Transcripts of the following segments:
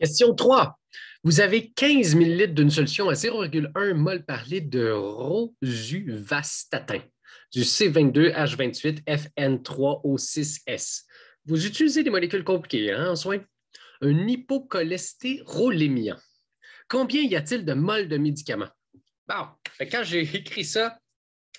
Question 3. Vous avez 15 ml d'une solution à 0,1 mol par litre de rosuvastatin, du C22H28FN3O6S. Vous utilisez des molécules compliquées hein, en soins. Un hypocholestérolémiant. Combien y a-t-il de mol de médicaments? Bon, quand j'ai écrit ça,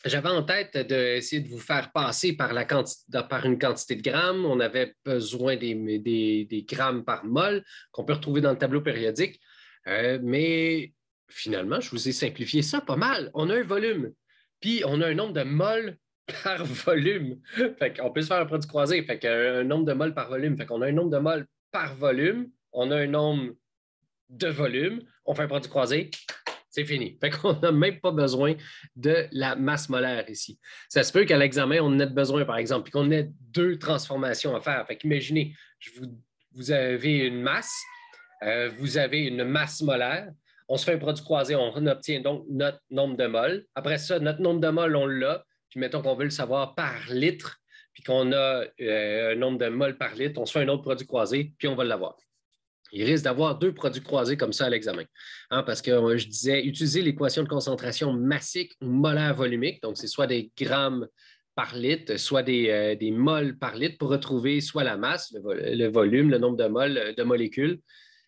j'avais en tête d'essayer de, vous faire passer par, la par une quantité de grammes. On avait besoin des, grammes par mol qu'on peut retrouver dans le tableau périodique. Euh, mais finalement, je vous ai simplifié ça pas mal. On a un volume, puis on a un nombre de moles par volume. on peut se faire un produit croisé. Fait euh, un, nombre de moles par volume. Fait qu'on a un nombre de moles par volume. On a un nombre de volume. On fait un produit croisé. C'est fini. On qu'on n'a même pas besoin de la masse molaire ici. Ça se peut qu'à l'examen, on en ait besoin, par exemple, puis qu'on ait deux transformations à faire. Fait qu'imaginez, vous, vous, avez une masse, euh, vous avez une masse molaire, on se fait un produit croisé, on obtient donc notre nombre de moles. Après ça, notre nombre de moles, on l'a, puis mettons qu'on veut le savoir par litre, puis qu'on a euh, un nombre de moles par litre, on se fait un autre produit croisé, puis on va l'avoir il risque d'avoir deux produits croisés comme ça à l'examen. Hein, parce que euh, je disais, utiliser l'équation de concentration massique ou molaire volumique, donc c'est soit des grammes par litre, soit des, euh, moles par litre pour retrouver soit la masse, le, volume, le nombre de moles, euh, de molécules.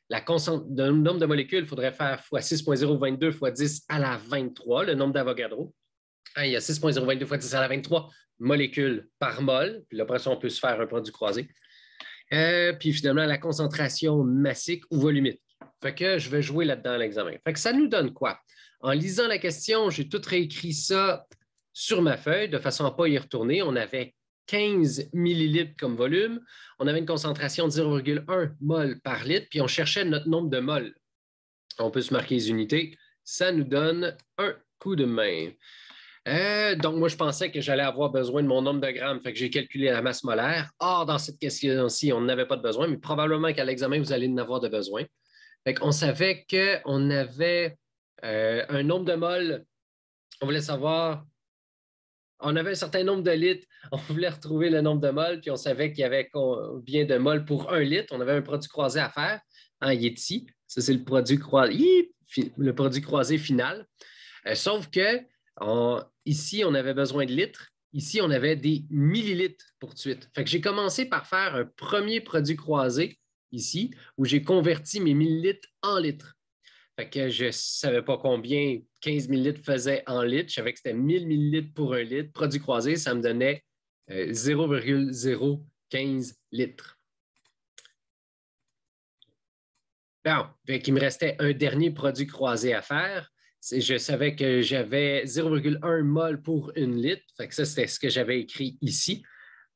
le nombre de molécules, il faudrait faire x 6.022 fois 10 à la 23, le nombre d'Avogadro. Hein, il y a 6.022 fois 10 à la 23 molécules par mol. Puis là, après ça, on peut se faire un produit croisé. Euh, puis finalement, la concentration massique ou volumique. Fait que je vais jouer là-dedans l'examen. Fait que ça nous donne quoi? En lisant la question, j'ai tout réécrit ça sur ma feuille de façon à ne pas y retourner. On avait 15 millilitres comme volume. On avait une concentration de 0,1 mol par litre, puis on cherchait notre nombre de moles. On peut se marquer les unités. Ça nous donne un coup de main. Euh, donc, moi, je pensais que j'allais avoir besoin de mon nombre de grammes, fait que j'ai calculé la masse molaire. Or, dans cette question-ci, on n'avait pas de besoin, mais probablement qu'à l'examen, vous allez en avoir de besoin. Fait qu'on savait qu'on avait euh, un nombre de moles, on voulait savoir, on avait un certain nombre de litres, on voulait retrouver le nombre de moles, puis on savait qu'il y avait combien de moles pour un litre, on avait un produit croisé à faire en Yéti, Ça, c'est le produit croisé, le produit croisé final. Euh, sauf que ici, on avait besoin de litres. Ici, on avait des millilitres pour de suite. j'ai commencé par faire un premier produit croisé ici, où j'ai converti mes millilitres en litres. Fait je ne savais pas combien 15 millilitres faisaient en litres. Je savais que c'était 1000 millilitres pour un litre. Produit croisé, ça me donnait 0,015 euh, litres. Bon, il me restait un dernier produit croisé à faire je savais que j'avais 0,1 mol pour une litre. ça, c'était ce que j'avais écrit ici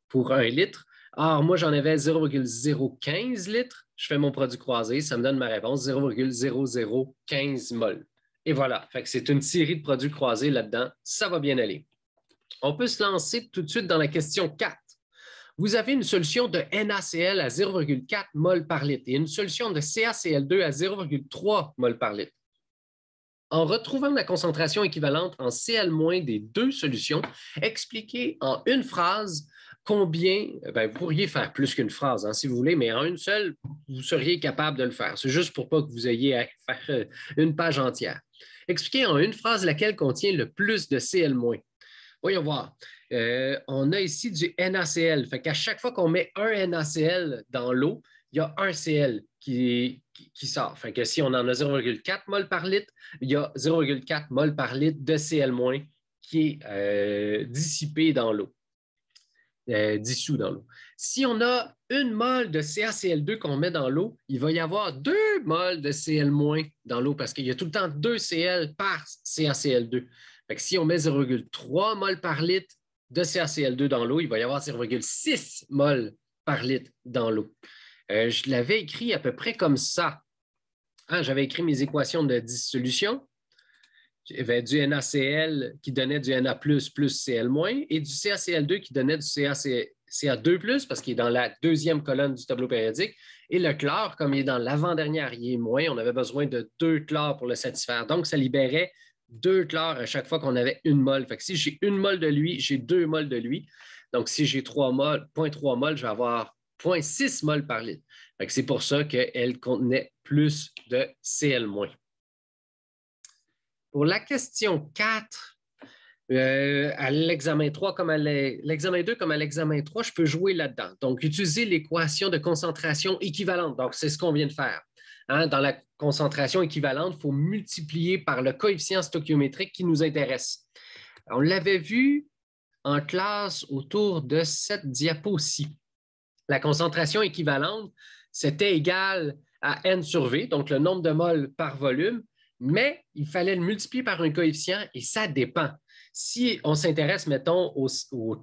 pour un litre. Or, moi, j'en avais 0,015 litres. Je fais mon produit croisé, ça me donne ma réponse 0,0015 mol. Et voilà, c'est une série de produits croisés là-dedans. Ça va bien aller. On peut se lancer tout de suite dans la question 4. Vous avez une solution de NaCl à 0,4 mol par litre et une solution de CaCl2 à 0,3 mol par litre. En retrouvant la concentration équivalente en CL- des deux solutions, expliquez en une phrase combien, euh, ben, vous pourriez faire plus qu'une phrase, hein, si vous voulez, mais en une seule, vous seriez capable de le faire. C'est juste pour pas que vous ayez à faire euh, une page entière. Expliquez en une phrase laquelle contient le plus de CL-. Voyons voir. Euh, on a ici du NaCl. Fait qu'à chaque fois qu'on met un NaCl dans l'eau, il y a un Cl qui, sort. que si on en a 0,4 mol par litre, il y a 0,4 mol par litre de Cl- qui est euh, dissipé dans l'eau, euh, dissous dans l'eau. Si on a une mol de CaCl2 qu'on met dans l'eau, il va y avoir deux moles de Cl- dans l'eau parce qu'il y a tout le temps deux Cl par CaCl2. si on met 0,3 mol par litre de CaCl2 dans l'eau, il va y avoir 0,6 mol par litre dans l'eau. Euh, je l'avais écrit à peu près comme ça. Hein, j'avais écrit mes équations de dissolution. J'avais du NaCl qui donnait du Na++ plus Cl- et du CaCl2 qui donnait du ca 2 parce qu'il est dans la deuxième colonne du tableau périodique. Et le chlore, comme il est dans l'avant-dernière, il est moins. On avait besoin de deux chlores pour le satisfaire. Donc, ça libérait deux chlores à chaque fois qu'on avait une mole. Fait si j'ai une mole de lui, j'ai deux moles de lui. Donc, si j'ai 3 moles, 0.3 moles, je vais avoir 0,6 mol par litre. C'est pour ça qu'elle contenait plus de Cl-. Pour la question 4, euh, à l'examen 3 comme à l'examen 2 comme à l'examen 3, je peux jouer là-dedans. Donc, utiliser l'équation de concentration équivalente. Donc, c'est ce qu'on vient de faire. Hein. dans la concentration équivalente, il faut multiplier par le coefficient stoichiométrique qui nous intéresse. On l'avait vu en classe autour de cette diapo-ci. La concentration équivalente, c'était égal à n sur V, donc le nombre de moles par volume, mais il fallait le multiplier par un coefficient et ça dépend. Si on s'intéresse, mettons, au,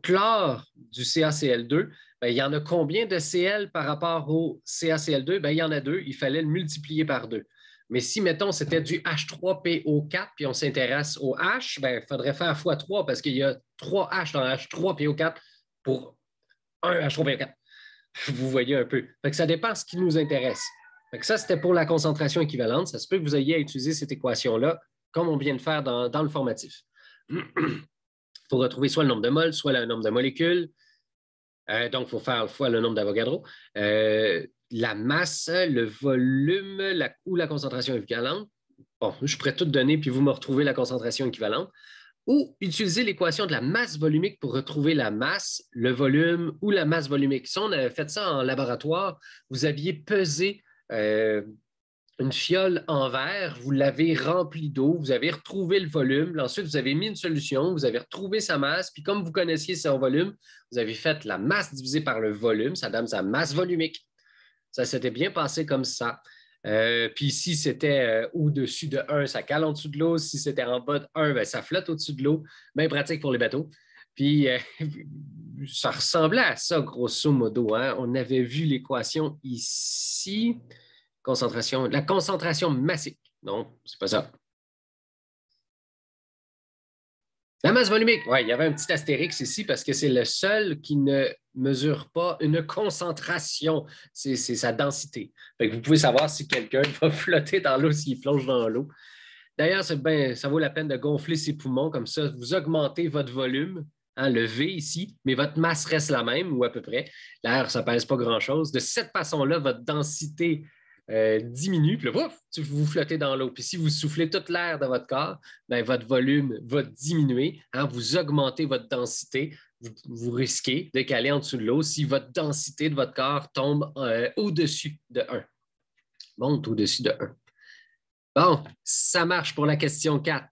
chlore du CaCl2, ben, il y en a combien de Cl par rapport au CaCl2? Ben, il y en a deux, il fallait le multiplier par deux. Mais si, mettons, c'était du H3PO4, puis on s'intéresse au H, ben, il faudrait faire fois 3 parce qu'il y a trois H dans H3PO4 pour un H3PO4. Vous voyez un peu. ça dépend de ce qui nous intéresse. ça, c'était pour la concentration équivalente. Ça se peut que vous ayez à utiliser cette équation-là, comme on vient de faire dans, le formatif, faut retrouver soit le nombre de moles, soit le nombre de molécules. Euh, donc, il faut faire fois le nombre d'Avogadro. Euh, la masse, le volume ou la concentration équivalente. Bon, je pourrais tout donner, puis vous me retrouvez la concentration équivalente ou utiliser l'équation de la masse volumique pour retrouver la masse, le volume ou la masse volumique. Si on avait fait ça en laboratoire, vous aviez pesé euh, une fiole en verre, vous l'avez remplie d'eau, vous avez retrouvé le volume, ensuite vous avez mis une solution, vous avez retrouvé sa masse, puis comme vous connaissiez son volume, vous avez fait la masse divisée par le volume, ça donne sa masse volumique. Ça s'était bien passé comme ça. Euh, puis si c'était euh, au-dessus de 1, ça cale en dessous de l'eau. Si c'était en bas de 1, ben, ça flotte au-dessus de l'eau. Même pratique pour les bateaux. Puis euh, ça ressemblait à ça, grosso modo. Hein. On avait vu l'équation ici. Concentration, la concentration massique. Non, c'est pas ça. La masse volumique, oui, il y avait un petit astérix ici parce que c'est le seul qui ne mesure pas une concentration, c'est sa densité. vous pouvez savoir si quelqu'un va flotter dans l'eau, s'il plonge dans l'eau. D'ailleurs, ça vaut la peine de gonfler ses poumons comme ça. Vous augmentez votre volume, hein, le V ici, mais votre masse reste la même ou à peu près. L'air, ça ne pèse pas grand-chose. De cette façon-là, votre densité euh, diminue, puis là, vous flottez dans l'eau. Puis si vous soufflez toute l'air dans votre corps, ben, votre volume va diminuer, hein, vous augmentez votre densité, vous, risquez de caler en dessous de l'eau si votre densité de votre corps tombe euh, au-dessus de 1. Monte au-dessus de 1. Bon, ça marche pour la question 4.